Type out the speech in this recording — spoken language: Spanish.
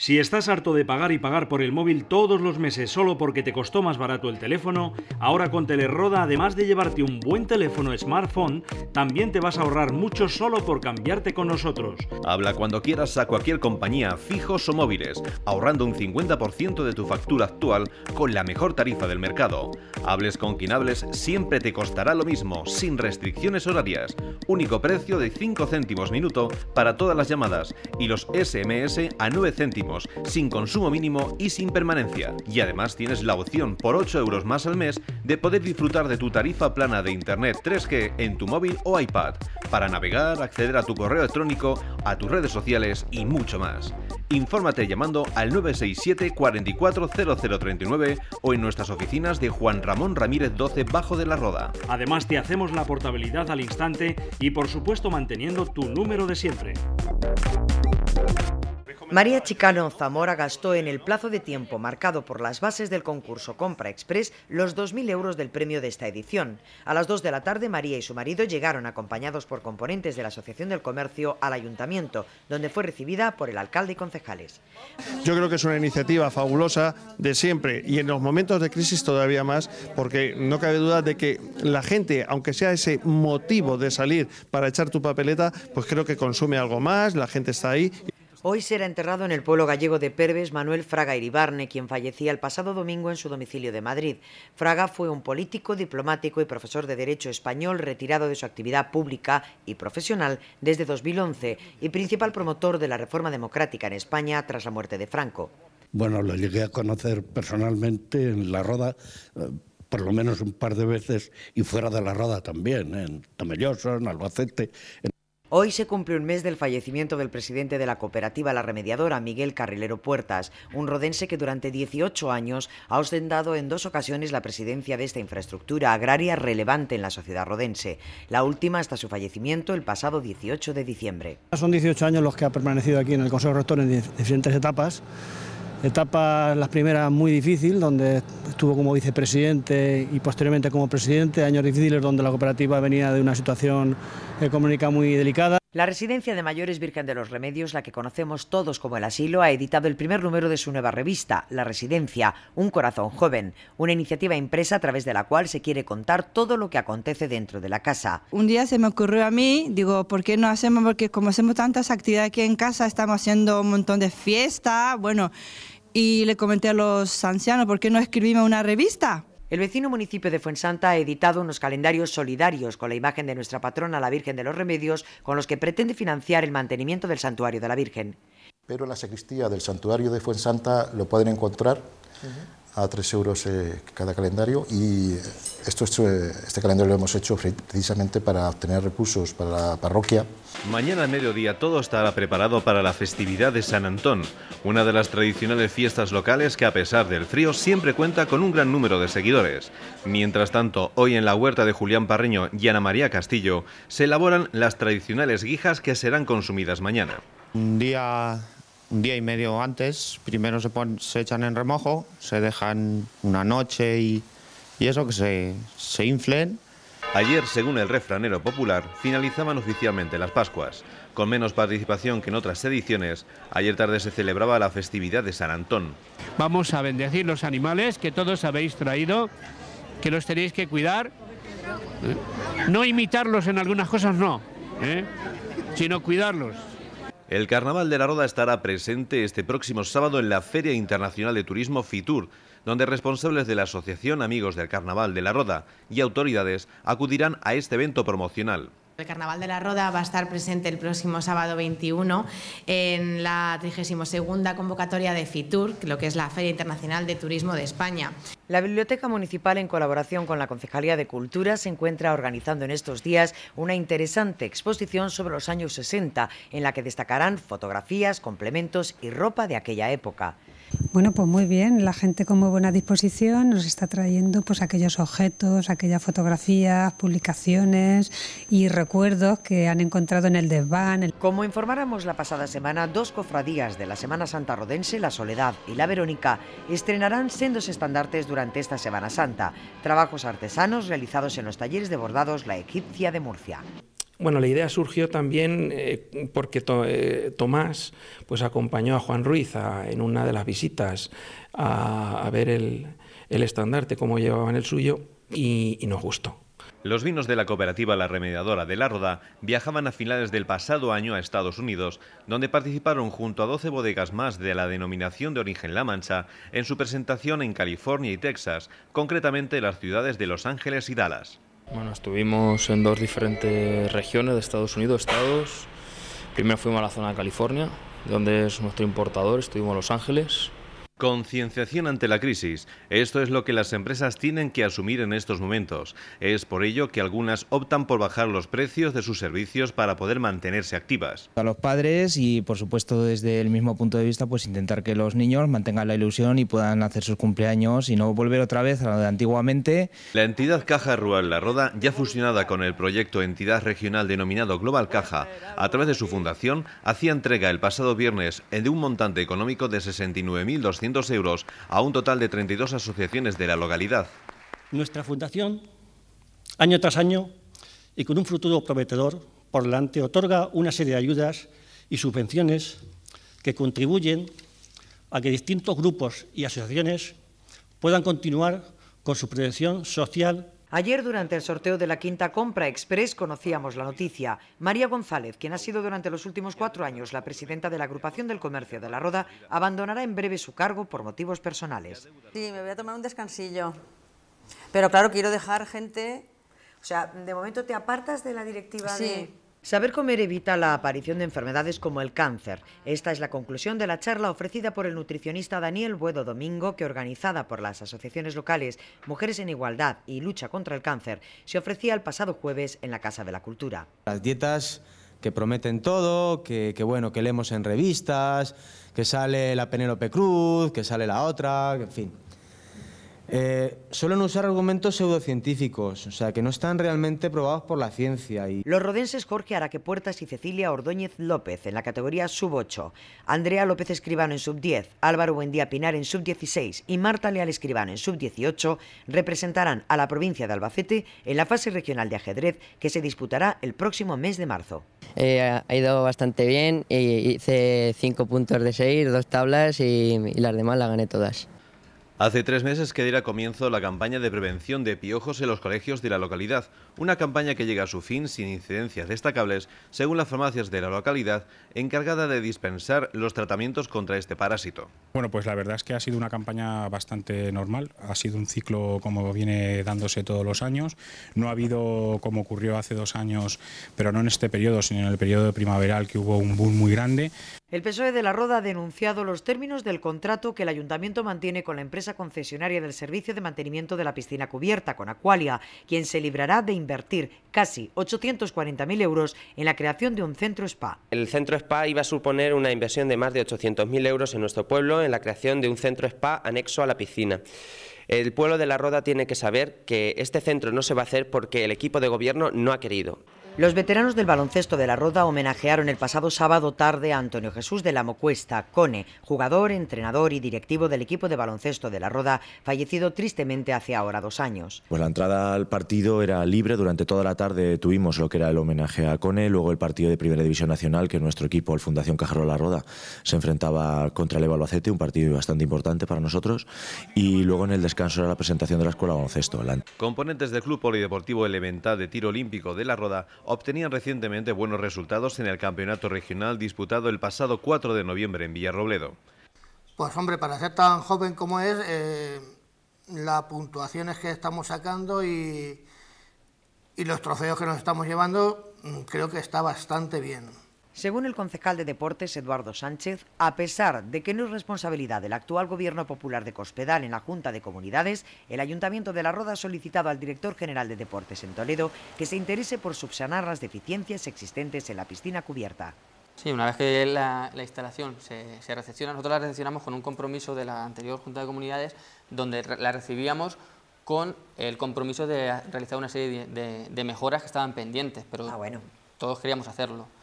Si estás harto de pagar y pagar por el móvil todos los meses solo porque te costó más barato el teléfono, ahora con Teleroda, además de llevarte un buen teléfono smartphone, también te vas a ahorrar mucho solo por cambiarte con nosotros. Habla cuando quieras a cualquier compañía, fijos o móviles, ahorrando un 50% de tu factura actual con la mejor tarifa del mercado. Hables con quien hables, siempre te costará lo mismo, sin restricciones horarias. Único precio de 5 céntimos minuto para todas las llamadas y los SMS a 9 céntimos sin consumo mínimo y sin permanencia. Y además tienes la opción por 8 euros más al mes de poder disfrutar de tu tarifa plana de Internet 3G en tu móvil o iPad, para navegar, acceder a tu correo electrónico, a tus redes sociales y mucho más. Infórmate llamando al 967 440039 o en nuestras oficinas de Juan Ramón Ramírez 12 Bajo de la Roda. Además te hacemos la portabilidad al instante y por supuesto manteniendo tu número de siempre. María Chicano Zamora gastó en el plazo de tiempo marcado por las bases del concurso Compra Express los 2.000 euros del premio de esta edición. A las 2 de la tarde, María y su marido llegaron acompañados por componentes de la Asociación del Comercio al Ayuntamiento, donde fue recibida por el alcalde y concejales. Yo creo que es una iniciativa fabulosa de siempre y en los momentos de crisis todavía más, porque no cabe duda de que la gente, aunque sea ese motivo de salir para echar tu papeleta, pues creo que consume algo más, la gente está ahí. Hoy será enterrado en el pueblo gallego de Perves Manuel Fraga Iribarne, quien fallecía el pasado domingo en su domicilio de Madrid. Fraga fue un político, diplomático y profesor de Derecho español retirado de su actividad pública y profesional desde 2011 y principal promotor de la reforma democrática en España tras la muerte de Franco. Bueno, lo llegué a conocer personalmente en La Roda, eh, por lo menos un par de veces, y fuera de La Roda también, en Tomelloso, en Albacete. Hoy se cumple un mes del fallecimiento del presidente de la cooperativa La Remediadora, Miguel Carrilero Puertas, un rodense que durante 18 años ha ostentado en dos ocasiones la presidencia de esta infraestructura agraria relevante en la sociedad rodense, la última hasta su fallecimiento el pasado 18 de diciembre. Son 18 años los que ha permanecido aquí en el Consejo Rector en diferentes etapas etapa, las primeras muy difícil, donde estuvo como vicepresidente y posteriormente como presidente, años difíciles donde la cooperativa venía de una situación económica muy delicada. La residencia de mayores Virgen de los Remedios, la que conocemos todos como el asilo, ha editado el primer número de su nueva revista, La Residencia, Un Corazón Joven, una iniciativa impresa a través de la cual se quiere contar todo lo que acontece dentro de la casa. Un día se me ocurrió a mí, digo, ¿por qué no hacemos? Porque como hacemos tantas actividades aquí en casa, estamos haciendo un montón de fiestas, bueno, y le comenté a los ancianos, ¿por qué no escribimos una revista? El vecino municipio de Fuensanta ha editado unos calendarios solidarios con la imagen de nuestra patrona, la Virgen de los Remedios, con los que pretende financiar el mantenimiento del santuario de la Virgen. Pero la sacristía del santuario de Fuensanta lo pueden encontrar a 3 euros eh, cada calendario y esto, eh, este calendario lo hemos hecho precisamente para obtener recursos para la parroquia. Mañana al mediodía todo estará preparado para la festividad de San Antón, una de las tradicionales fiestas locales que a pesar del frío siempre cuenta con un gran número de seguidores. Mientras tanto, hoy en la huerta de Julián Parreño y Ana María Castillo se elaboran las tradicionales guijas que serán consumidas mañana. Un día un día y medio antes. Primero se, echan en remojo, se dejan una noche y, eso, que se, inflen. Ayer, según el refranero popular, finalizaban oficialmente las Pascuas. Con menos participación que en otras ediciones, ayer tarde se celebraba la festividad de San Antón. Vamos a bendecir los animales que todos habéis traído, que los tenéis que cuidar. ¿Eh? No imitarlos en algunas cosas, no, ¿eh? sino cuidarlos. El Carnaval de la Roda estará presente este próximo sábado en la Feria Internacional de Turismo FITUR, donde responsables de la Asociación Amigos del Carnaval de la Roda y autoridades acudirán a este evento promocional. El Carnaval de la Roda va a estar presente el próximo sábado 21 en la 32 convocatoria de FITUR, lo que es la Feria Internacional de Turismo de España. La Biblioteca Municipal, en colaboración con la Concejalía de Cultura, se encuentra organizando en estos días una interesante exposición sobre los años 60, en la que destacarán fotografías, complementos y ropa de aquella época. Bueno, pues muy bien, la gente con muy buena disposición nos está trayendo pues aquellos objetos, aquellas fotografías, publicaciones y recuerdos que han encontrado en el desván. Como informáramos la pasada semana, dos cofradías de la Semana Santa Rodense, la Soledad y la Verónica, estrenarán sendos estandartes durante esta Semana Santa, trabajos artesanos realizados en los talleres de bordados La Egipcia de Murcia. Bueno, la idea surgió también eh, porque eh, Tomás pues acompañó a Juan Ruiz en una de las visitas a, ver el, estandarte, cómo llevaban el suyo, y, nos gustó. Los vinos de la cooperativa La Remediadora de La Roda viajaban a finales del pasado año a Estados Unidos, donde participaron junto a 12 bodegas más de la denominación de origen La Mancha en su presentación en California y Texas, concretamente en las ciudades de Los Ángeles y Dallas. Bueno, estuvimos en dos diferentes regiones de Estados Unidos, estados. Primero fuimos a la zona de California, donde es nuestro importador, estuvimos en Los Ángeles. Concienciación ante la crisis. Esto es lo que las empresas tienen que asumir en estos momentos. Es por ello que algunas optan por bajar los precios de sus servicios para poder mantenerse activas. A los padres y, por supuesto, desde el mismo punto de vista, pues intentar que los niños mantengan la ilusión y puedan hacer sus cumpleaños y no volver otra vez a lo de antiguamente. La entidad Caja Rural La Roda, ya fusionada con el proyecto entidad regional denominado Global Caja, a través de su fundación, hacía entrega el pasado viernes de un montante económico de 69.200 euros a un total de 32 asociaciones de la localidad. Nuestra fundación, año tras año y con un futuro prometedor por delante, otorga una serie de ayudas y subvenciones que contribuyen a que distintos grupos y asociaciones puedan continuar con su prevención social Ayer, durante el sorteo de la quinta compra express, conocíamos la noticia. María González, quien ha sido durante los últimos cuatro años la presidenta de la Agrupación del Comercio de la Roda, abandonará en breve su cargo por motivos personales. Sí, me voy a tomar un descansillo. Pero claro, quiero dejar gente... O sea, de momento te apartas de la directiva sí. de... Saber comer evita la aparición de enfermedades como el cáncer. Esta es la conclusión de la charla ofrecida por el nutricionista Daniel Buedo Domingo, que organizada por las asociaciones locales Mujeres en Igualdad y Lucha contra el Cáncer, se ofrecía el pasado jueves en la Casa de la Cultura. Las dietas que prometen todo, que, bueno, que leemos en revistas, que sale la Penélope Cruz, que sale la otra, en fin. Eh, suelen usar argumentos pseudocientíficos, o sea, que no están realmente probados por la ciencia. Los rodenses Jorge Araque Puertas y Cecilia Ordóñez López en la categoría sub-8, Andrea López Escribano en sub-10, Álvaro Buendía Pinar en sub-16 y Marta Leal Escribano en sub-18 representarán a la provincia de Albacete en la fase regional de ajedrez que se disputará el próximo mes de marzo. Eh, ha ido bastante bien, hice cinco puntos de 6, dos tablas y las demás las gané todas. Hace tres meses que diera comienzo la campaña de prevención de piojos en los colegios de la localidad, una campaña que llega a su fin sin incidencias destacables, según las farmacias de la localidad, encargada de dispensar los tratamientos contra este parásito. Bueno, pues la verdad es que ha sido una campaña bastante normal, ha sido un ciclo como viene dándose todos los años, no ha habido como ocurrió hace dos años, pero no en este periodo, sino en el periodo primaveral que hubo un boom muy grande. El PSOE de la Roda ha denunciado los términos del contrato que el ayuntamiento mantiene con la empresa concesionaria del servicio de mantenimiento de la piscina cubierta, con Aqualia, quien se librará de invertir casi 840.000 euros en la creación de un centro spa. El centro spa iba a suponer una inversión de más de 800.000 euros en nuestro pueblo en la creación de un centro spa anexo a la piscina. El pueblo de La Roda tiene que saber que este centro no se va a hacer porque el equipo de gobierno no ha querido. Los veteranos del baloncesto de la Roda homenajearon el pasado sábado tarde a Antonio Jesús de la Mocuesta, Cone, jugador, entrenador y directivo del equipo de baloncesto de la Roda, fallecido tristemente hace ahora dos años. Pues la entrada al partido era libre, durante toda la tarde tuvimos lo que era el homenaje a Cone, luego el partido de Primera División Nacional que nuestro equipo, el Fundación Cajarro La Roda, se enfrentaba contra el Evaluacete, un partido bastante importante para nosotros, y luego en el descanso era la presentación de la Escuela Baloncesto. Componentes del Club Polideportivo Elemental de Tiro Olímpico de La Roda obtenían recientemente buenos resultados en el campeonato regional disputado el pasado 4 de noviembre en Villarrobledo. Pues hombre, para ser tan joven como es, eh, las puntuaciones que estamos sacando y los trofeos que nos estamos llevando, mm, creo que está bastante bien. Según el concejal de Deportes, Eduardo Sánchez, a pesar de que no es responsabilidad del actual Gobierno Popular de Cospedal en la Junta de Comunidades, el Ayuntamiento de La Roda ha solicitado al director general de Deportes en Toledo que se interese por subsanar las deficiencias existentes en la piscina cubierta. Sí, una vez que la, instalación se, recepciona, nosotros la recepcionamos con un compromiso de la anterior Junta de Comunidades, donde la recibíamos con el compromiso de realizar una serie de, mejoras que estaban pendientes, pero ah, bueno. todos queríamos hacerlo.